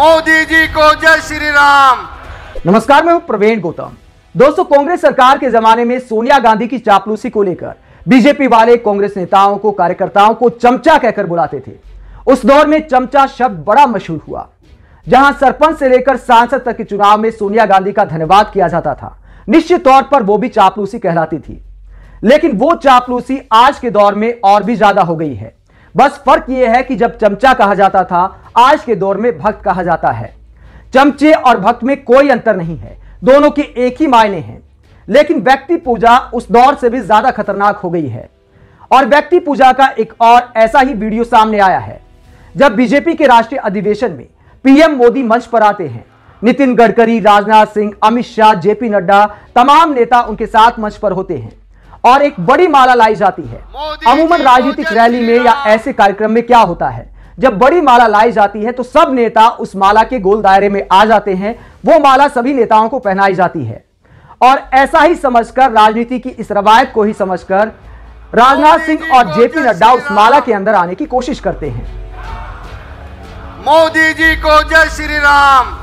मोदी जी को जय श्री राम नमस्कार मैं हूँ प्रवीण गौतम दोस्तों कांग्रेस सरकार के जमाने में सोनिया गांधी की चापलूसी को लेकर बीजेपी वाले कांग्रेस नेताओं को कार्यकर्ताओं को चमचा कहकर बुलाते थे उस दौर में चमचा शब्द बड़ा मशहूर हुआ जहां सरपंच से लेकर सांसद तक के चुनाव में सोनिया गांधी का धन्यवाद किया जाता था निश्चित तौर पर वो भी चापलूसी कहलाती थी लेकिन वो चापलूसी आज के दौर में और भी ज्यादा हो गई है बस फर्क यह है कि जब चमचा कहा जाता था आज के दौर में भक्त कहा जाता है चमचे और भक्त में कोई अंतर नहीं है दोनों के एक ही मायने हैं लेकिन व्यक्ति पूजा उस दौर से भी ज्यादा खतरनाक हो गई है और व्यक्ति पूजा का एक और ऐसा ही वीडियो सामने आया है जब बीजेपी के राष्ट्रीय अधिवेशन में पीएम मोदी मंच पर आते हैं नितिन गडकरी राजनाथ सिंह अमित शाह जेपी नड्डा तमाम नेता उनके साथ मंच पर होते हैं और एक बड़ी माला लाई जाती है अमूमन राजनीतिक रैली में या हाँ। ऐसे कार्यक्रम में क्या होता है जब बड़ी माला लाई जाती है तो सब नेता उस माला के गोल दायरे में आ जाते हैं वो माला सभी नेताओं को पहनाई जाती है और ऐसा ही समझकर राजनीति की इस रवायत को ही समझकर राजनाथ सिंह और जेपी नड्डा उस माला के अंदर आने की कोशिश करते हैं मोदी जी को जय श्री राम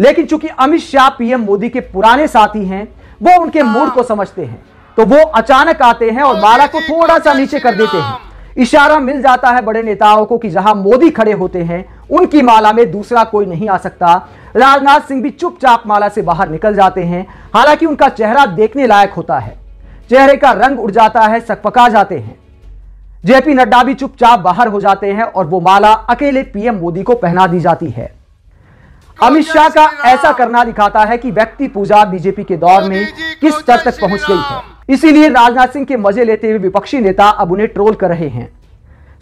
लेकिन चूंकि अमित शाह पीएम मोदी के पुराने साथी हैं वो उनके हाँ। मूड को समझते हैं तो वो अचानक आते हैं और माला को थोड़ा सा नीचे कर देते हैं इशारा मिल जाता है बड़े नेताओं को कि जहां मोदी खड़े होते हैं उनकी माला में दूसरा कोई नहीं आ सकता राजनाथ सिंह भी चुपचाप माला से बाहर निकल जाते हैं हालांकि उनका चेहरा देखने लायक होता है चेहरे का रंग उड़ जाता है सकपका जाते हैं जेपी नड्डा भी चुपचाप बाहर हो जाते हैं और वो माला अकेले पीएम मोदी को पहना दी जाती है अमित शाह का ऐसा करना दिखाता है कि व्यक्ति पूजा बीजेपी के दौर में किस स्तर तक पहुंच गई है इसीलिए राजनाथ सिंह के मजे लेते हुए विपक्षी नेता अब उन्हें ट्रोल कर रहे हैं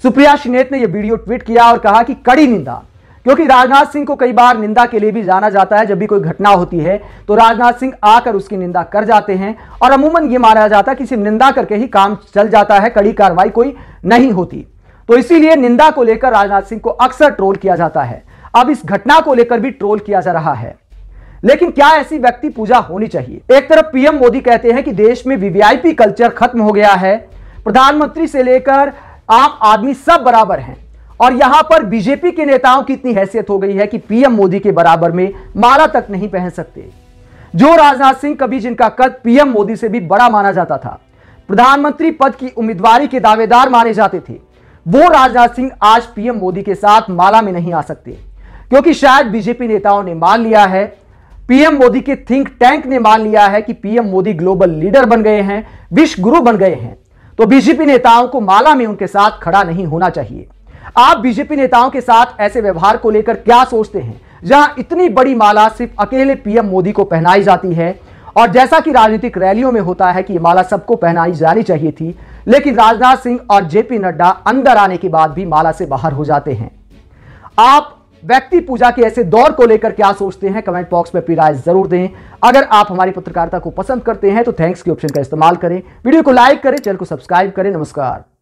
सुप्रिया श्रीनेत ने यह वीडियो ट्वीट किया और कहा कि कड़ी निंदा क्योंकि राजनाथ सिंह को कई बार निंदा के लिए भी जाना जाता है जब भी कोई घटना होती है तो राजनाथ सिंह आकर उसकी निंदा कर जाते हैं और अमूमन ये माना जाता है कि सिर्फ निंदा करके ही काम चल जाता है कड़ी कार्रवाई कोई नहीं होती तो इसीलिए निंदा को लेकर राजनाथ सिंह को अक्सर ट्रोल किया जाता है अब इस घटना को लेकर भी ट्रोल किया जा रहा है लेकिन क्या ऐसी व्यक्ति पूजा होनी चाहिए एक तरफ पीएम मोदी कहते हैं कि देश में वीवीआईपी कल्चर खत्म हो गया है प्रधानमंत्री से लेकर आम आदमी सब बराबर हैं और यहां पर बीजेपी के नेताओं की इतनी हैसियत हो गई है कि पीएम मोदी के बराबर में माला तक नहीं पहन सकते जो राजनाथ सिंह कभी जिनका कद पीएम मोदी से भी बड़ा माना जाता था प्रधानमंत्री पद की उम्मीदवारी के दावेदार माने जाते थे वो राजनाथ सिंह आज पीएम मोदी के साथ माला में नहीं आ सकते क्योंकि शायद बीजेपी नेताओं ने मान लिया है पीएम मोदी के थिंक टैंक ने मान लिया है कि पीएम मोदी ग्लोबल लीडर बन गए हैं विश्व गुरु बन गए हैं तो बीजेपी नेताओं को माला में उनके साथ खड़ा नहीं होना चाहिए आप बीजेपी नेताओं के साथ ऐसे व्यवहार को लेकर क्या सोचते हैं जहां इतनी बड़ी माला सिर्फ अकेले पीएम मोदी को पहनाई जाती है और जैसा कि राजनीतिक रैलियों में होता है कि ये माला सबको पहनाई जानी चाहिए थी लेकिन राजनाथ सिंह और जेपी नड्डा अंदर आने के बाद भी माला से बाहर हो जाते हैं आप व्यक्ति पूजा के ऐसे दौर को लेकर क्या सोचते हैं कमेंट बॉक्स में अपनी राय जरूर दें अगर आप हमारी पत्रकारिता को पसंद करते हैं तो थैंक्स के ऑप्शन का इस्तेमाल करें वीडियो को लाइक करें चैनल को सब्सक्राइब करें नमस्कार